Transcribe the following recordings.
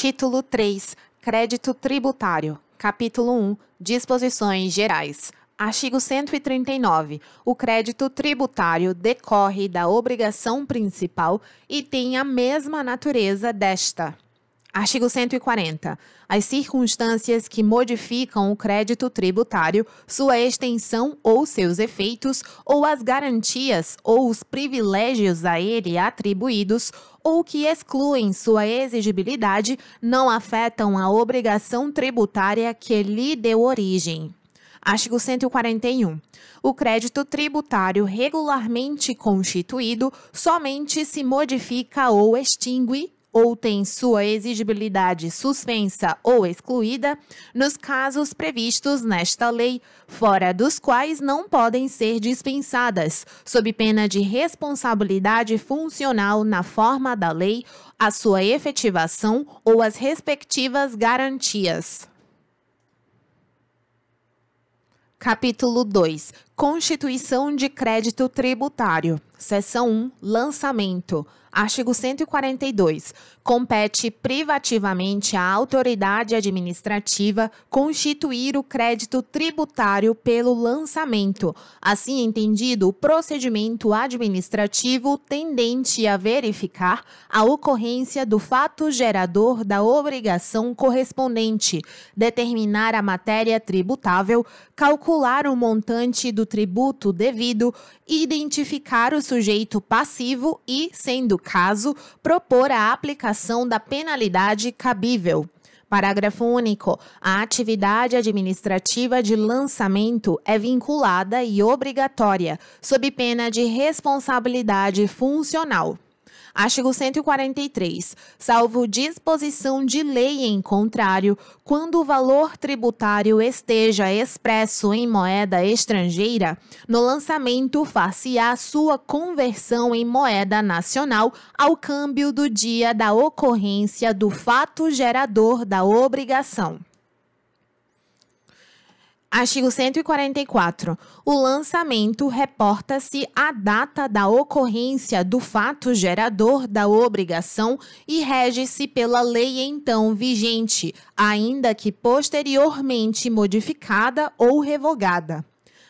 Título 3 Crédito Tributário. Capítulo 1 Disposições Gerais. Artigo 139. O crédito tributário decorre da obrigação principal e tem a mesma natureza desta. Artigo 140. As circunstâncias que modificam o crédito tributário, sua extensão ou seus efeitos, ou as garantias ou os privilégios a ele atribuídos, ou que excluem sua exigibilidade, não afetam a obrigação tributária que lhe deu origem. Artigo 141. O crédito tributário regularmente constituído somente se modifica ou extingue ou tem sua exigibilidade suspensa ou excluída nos casos previstos nesta lei, fora dos quais não podem ser dispensadas, sob pena de responsabilidade funcional na forma da lei, a sua efetivação ou as respectivas garantias. Capítulo 2 Constituição de Crédito Tributário Seção 1, lançamento. Artigo 142. Compete privativamente à autoridade administrativa constituir o crédito tributário pelo lançamento. Assim entendido, o procedimento administrativo tendente a verificar a ocorrência do fato gerador da obrigação correspondente, determinar a matéria tributável, calcular o montante do tributo devido, identificar os sujeito passivo e, sendo caso, propor a aplicação da penalidade cabível. Parágrafo único. A atividade administrativa de lançamento é vinculada e obrigatória, sob pena de responsabilidade funcional. Artigo 143. Salvo disposição de lei em contrário, quando o valor tributário esteja expresso em moeda estrangeira, no lançamento far-se-á sua conversão em moeda nacional ao câmbio do dia da ocorrência do fato gerador da obrigação. Artigo 144. O lançamento reporta-se à data da ocorrência do fato gerador da obrigação e rege-se pela lei então vigente, ainda que posteriormente modificada ou revogada.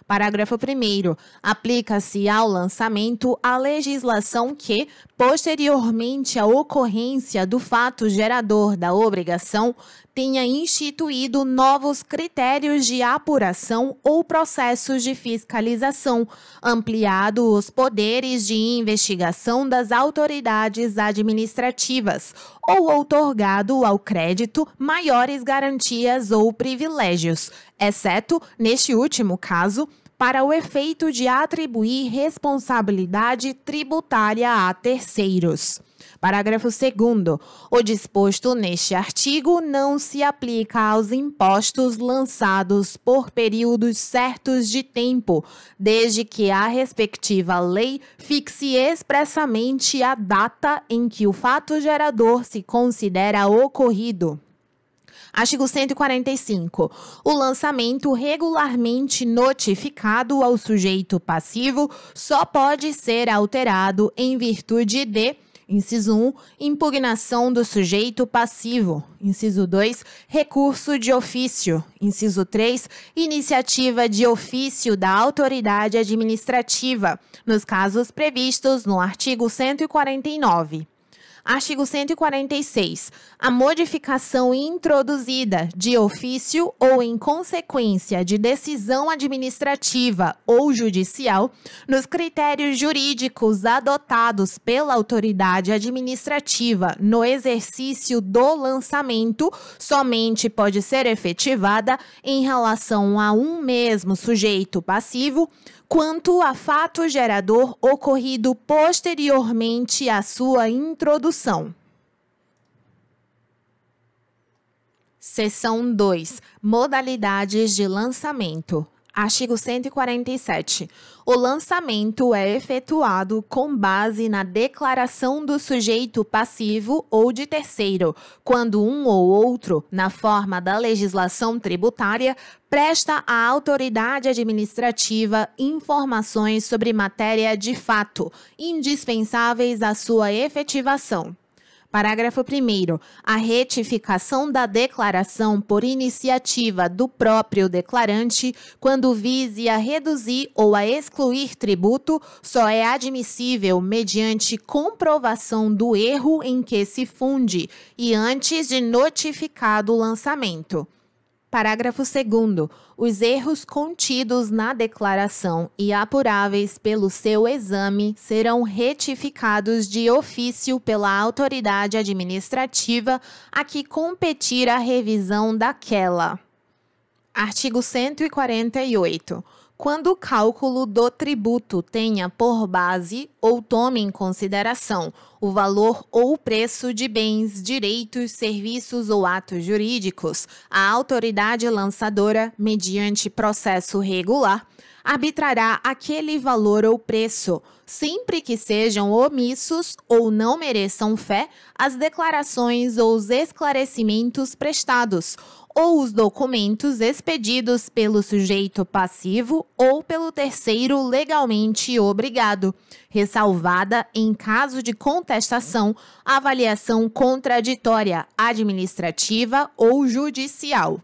Parágrafo 1. Aplica-se ao lançamento a legislação que, posteriormente à ocorrência do fato gerador da obrigação, tenha instituído novos critérios de apuração ou processos de fiscalização, ampliado os poderes de investigação das autoridades administrativas ou outorgado ao crédito maiores garantias ou privilégios, exceto, neste último caso, para o efeito de atribuir responsabilidade tributária a terceiros. Parágrafo 2. O disposto neste artigo não se aplica aos impostos lançados por períodos certos de tempo, desde que a respectiva lei fixe expressamente a data em que o fato gerador se considera ocorrido. Artigo 145. O lançamento regularmente notificado ao sujeito passivo só pode ser alterado em virtude de Inciso 1, impugnação do sujeito passivo. Inciso 2, recurso de ofício. Inciso 3, iniciativa de ofício da autoridade administrativa, nos casos previstos no artigo 149. Artigo 146. A modificação introduzida de ofício ou em consequência de decisão administrativa ou judicial nos critérios jurídicos adotados pela autoridade administrativa no exercício do lançamento somente pode ser efetivada em relação a um mesmo sujeito passivo quanto a fato gerador ocorrido posteriormente à sua introdução. Seção 2 Modalidades de lançamento. Artigo 147. O lançamento é efetuado com base na declaração do sujeito passivo ou de terceiro, quando um ou outro, na forma da legislação tributária, presta à autoridade administrativa informações sobre matéria de fato, indispensáveis à sua efetivação. Parágrafo 1. A retificação da declaração por iniciativa do próprio declarante, quando vise a reduzir ou a excluir tributo, só é admissível mediante comprovação do erro em que se funde e antes de notificado o lançamento. Parágrafo 2. Os erros contidos na declaração e apuráveis pelo seu exame serão retificados de ofício pela autoridade administrativa a que competir a revisão daquela. Artigo 148 quando o cálculo do tributo tenha por base ou tome em consideração o valor ou preço de bens, direitos, serviços ou atos jurídicos, a autoridade lançadora, mediante processo regular, arbitrará aquele valor ou preço, sempre que sejam omissos ou não mereçam fé as declarações ou os esclarecimentos prestados ou os documentos expedidos pelo sujeito passivo ou pelo terceiro legalmente obrigado, ressalvada, em caso de contestação, avaliação contraditória, administrativa ou judicial.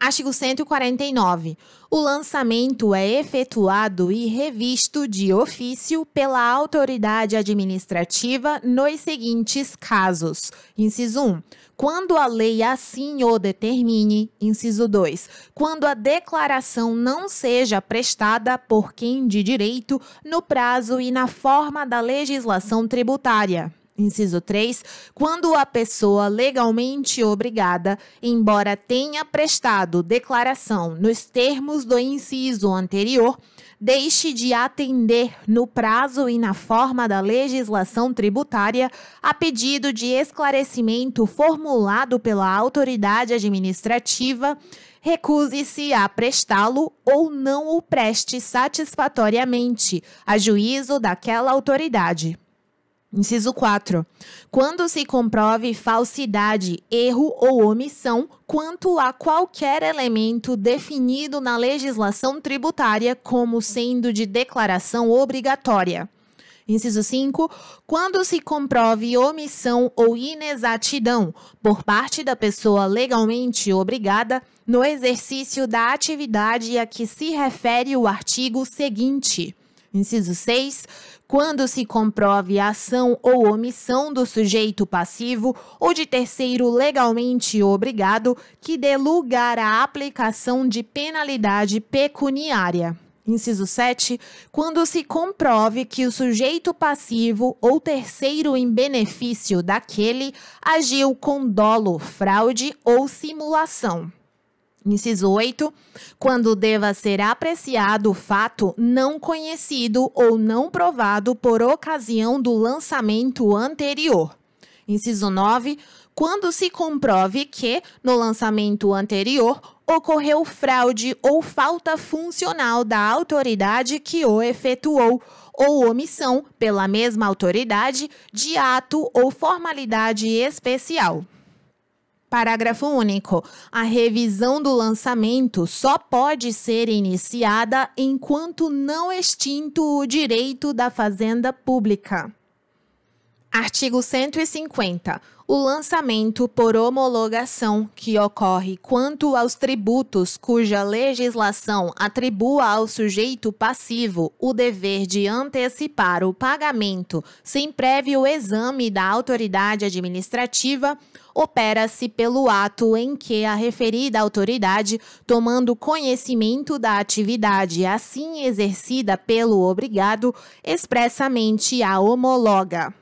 Artigo 149. O lançamento é efetuado e revisto de ofício pela autoridade administrativa nos seguintes casos: inciso 1. Quando a lei assim o determine, inciso 2. Quando a declaração não seja prestada por quem de direito no prazo e na forma da legislação tributária. Inciso 3. Quando a pessoa legalmente obrigada, embora tenha prestado declaração nos termos do inciso anterior, deixe de atender no prazo e na forma da legislação tributária a pedido de esclarecimento formulado pela autoridade administrativa, recuse-se a prestá-lo ou não o preste satisfatoriamente a juízo daquela autoridade. Inciso 4. Quando se comprove falsidade, erro ou omissão quanto a qualquer elemento definido na legislação tributária como sendo de declaração obrigatória. Inciso 5. Quando se comprove omissão ou inexatidão por parte da pessoa legalmente obrigada no exercício da atividade a que se refere o artigo seguinte. Inciso 6 quando se comprove a ação ou omissão do sujeito passivo ou de terceiro legalmente obrigado que dê lugar à aplicação de penalidade pecuniária. Inciso 7. Quando se comprove que o sujeito passivo ou terceiro em benefício daquele agiu com dolo, fraude ou simulação. Inciso 8. Quando deva ser apreciado o fato não conhecido ou não provado por ocasião do lançamento anterior. Inciso 9. Quando se comprove que, no lançamento anterior, ocorreu fraude ou falta funcional da autoridade que o efetuou, ou omissão, pela mesma autoridade, de ato ou formalidade especial. Parágrafo único. A revisão do lançamento só pode ser iniciada enquanto não extinto o direito da fazenda pública. Artigo 150. O lançamento por homologação que ocorre quanto aos tributos cuja legislação atribua ao sujeito passivo o dever de antecipar o pagamento sem prévio exame da autoridade administrativa opera-se pelo ato em que a referida autoridade, tomando conhecimento da atividade assim exercida pelo obrigado, expressamente a homologa.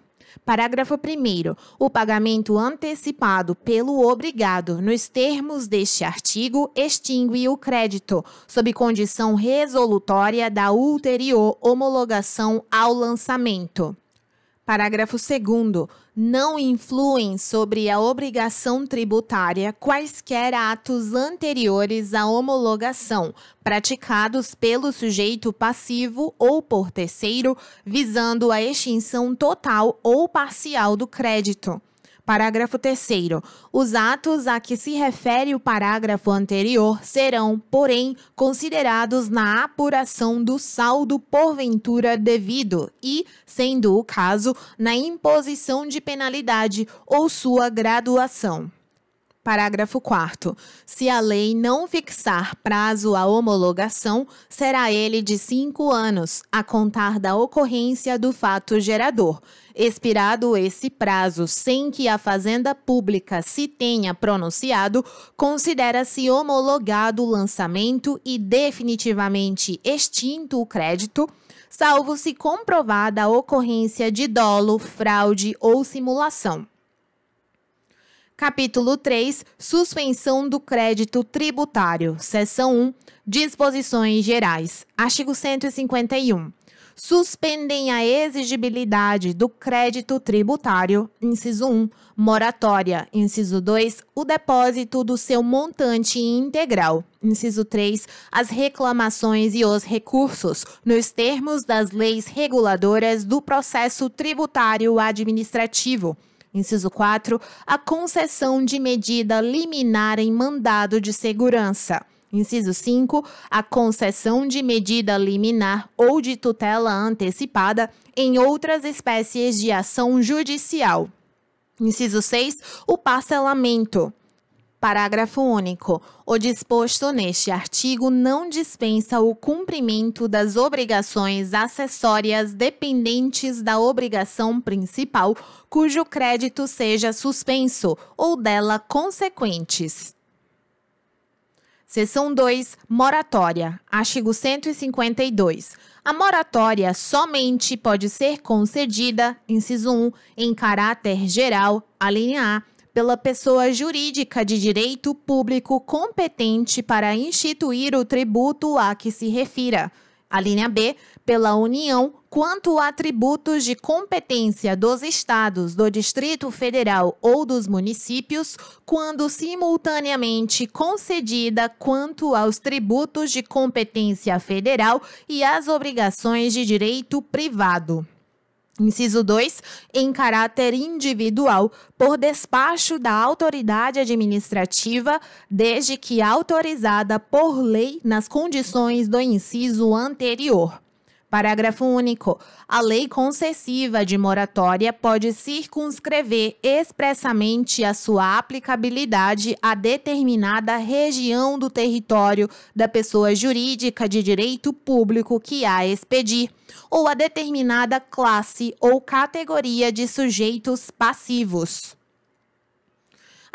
Parágrafo 1. O pagamento antecipado pelo obrigado, nos termos deste artigo, extingue o crédito, sob condição resolutória da ulterior homologação ao lançamento. Parágrafo 2. Não influem sobre a obrigação tributária quaisquer atos anteriores à homologação, praticados pelo sujeito passivo ou por terceiro, visando a extinção total ou parcial do crédito. Parágrafo 3. Os atos a que se refere o parágrafo anterior serão, porém, considerados na apuração do saldo porventura devido e, sendo o caso, na imposição de penalidade ou sua graduação. Parágrafo 4. Se a lei não fixar prazo à homologação, será ele de cinco anos, a contar da ocorrência do fato gerador. Expirado esse prazo sem que a Fazenda Pública se tenha pronunciado, considera-se homologado o lançamento e definitivamente extinto o crédito salvo se comprovada a ocorrência de dolo, fraude ou simulação. Capítulo 3 Suspensão do crédito tributário. Seção 1 Disposições gerais. Artigo 151 suspendem a exigibilidade do crédito tributário, inciso 1, moratória, inciso 2, o depósito do seu montante integral, inciso 3, as reclamações e os recursos, nos termos das leis reguladoras do processo tributário administrativo. Inciso 4. A concessão de medida liminar em mandado de segurança. Inciso 5. A concessão de medida liminar ou de tutela antecipada em outras espécies de ação judicial. Inciso 6. O parcelamento. Parágrafo único. O disposto neste artigo não dispensa o cumprimento das obrigações acessórias dependentes da obrigação principal, cujo crédito seja suspenso, ou dela consequentes. Seção 2, moratória. Artigo 152. A moratória somente pode ser concedida, inciso 1, em caráter geral, alínea A, pela pessoa jurídica de direito público competente para instituir o tributo a que se refira. A linha B, pela União, quanto a tributos de competência dos estados, do Distrito Federal ou dos municípios, quando simultaneamente concedida quanto aos tributos de competência federal e às obrigações de direito privado. Inciso 2, em caráter individual, por despacho da autoridade administrativa, desde que autorizada por lei nas condições do inciso anterior. Parágrafo único. A lei concessiva de moratória pode circunscrever expressamente a sua aplicabilidade a determinada região do território da pessoa jurídica de direito público que a expedir, ou a determinada classe ou categoria de sujeitos passivos.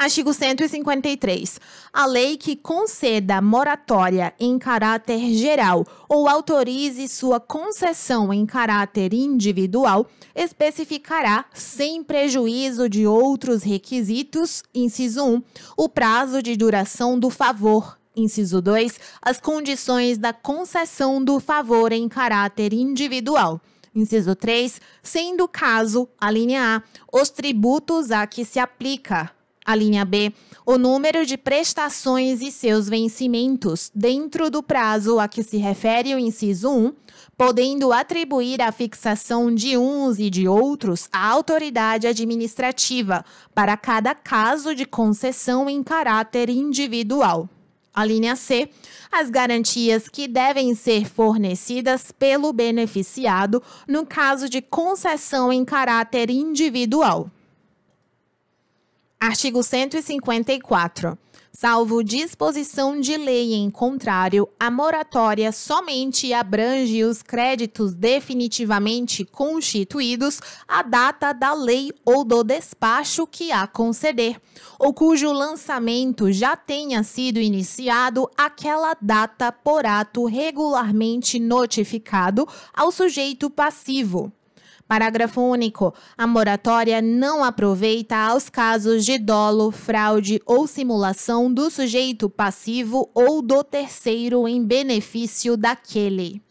Artigo 153. A lei que conceda moratória em caráter geral ou autorize sua concessão em caráter individual especificará, sem prejuízo de outros requisitos, inciso 1, o prazo de duração do favor Inciso 2. As condições da concessão do favor em caráter individual. Inciso 3. Sendo caso, a linha A, os tributos a que se aplica. A linha B, o número de prestações e seus vencimentos dentro do prazo a que se refere o inciso 1, podendo atribuir a fixação de uns e de outros à autoridade administrativa para cada caso de concessão em caráter individual. A linha C, as garantias que devem ser fornecidas pelo beneficiado no caso de concessão em caráter individual. Artigo 154. Salvo disposição de lei em contrário, a moratória somente abrange os créditos definitivamente constituídos à data da lei ou do despacho que a conceder, ou cujo lançamento já tenha sido iniciado aquela data por ato regularmente notificado ao sujeito passivo. Parágrafo único. A moratória não aproveita aos casos de dolo, fraude ou simulação do sujeito passivo ou do terceiro em benefício daquele.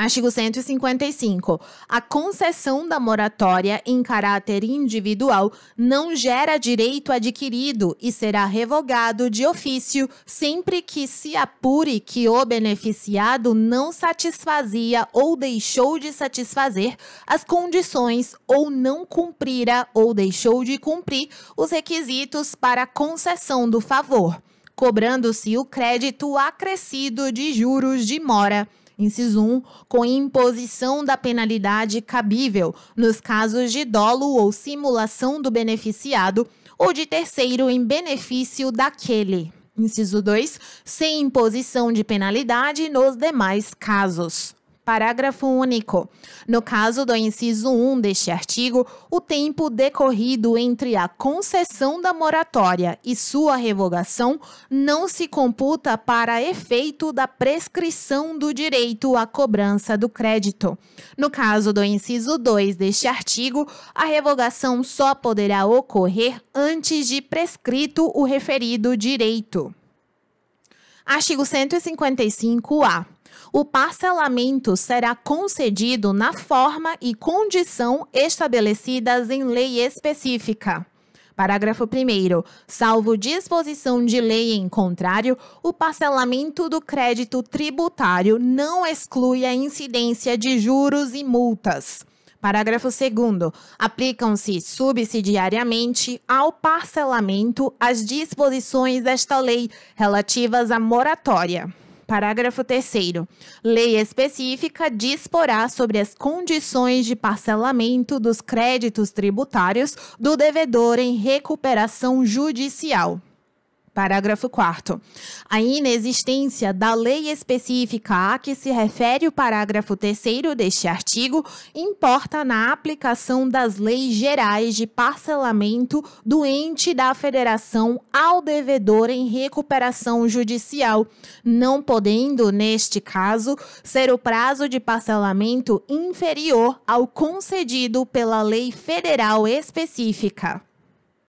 Artigo 155. A concessão da moratória em caráter individual não gera direito adquirido e será revogado de ofício sempre que se apure que o beneficiado não satisfazia ou deixou de satisfazer as condições ou não cumprira ou deixou de cumprir os requisitos para a concessão do favor, cobrando-se o crédito acrescido de juros de mora inciso 1, com imposição da penalidade cabível nos casos de dolo ou simulação do beneficiado ou de terceiro em benefício daquele. Inciso 2, sem imposição de penalidade nos demais casos. Parágrafo único. No caso do inciso 1 deste artigo, o tempo decorrido entre a concessão da moratória e sua revogação não se computa para efeito da prescrição do direito à cobrança do crédito. No caso do inciso 2 deste artigo, a revogação só poderá ocorrer antes de prescrito o referido direito. Artigo 155-A o parcelamento será concedido na forma e condição estabelecidas em lei específica. Parágrafo 1. Salvo disposição de lei em contrário, o parcelamento do crédito tributário não exclui a incidência de juros e multas. Parágrafo 2. Aplicam-se subsidiariamente ao parcelamento as disposições desta lei relativas à moratória. Parágrafo 3. Lei específica disporá sobre as condições de parcelamento dos créditos tributários do devedor em recuperação judicial. Parágrafo 4. A inexistência da lei específica a que se refere o parágrafo 3 deste artigo importa na aplicação das leis gerais de parcelamento do ente da federação ao devedor em recuperação judicial, não podendo, neste caso, ser o prazo de parcelamento inferior ao concedido pela lei federal específica.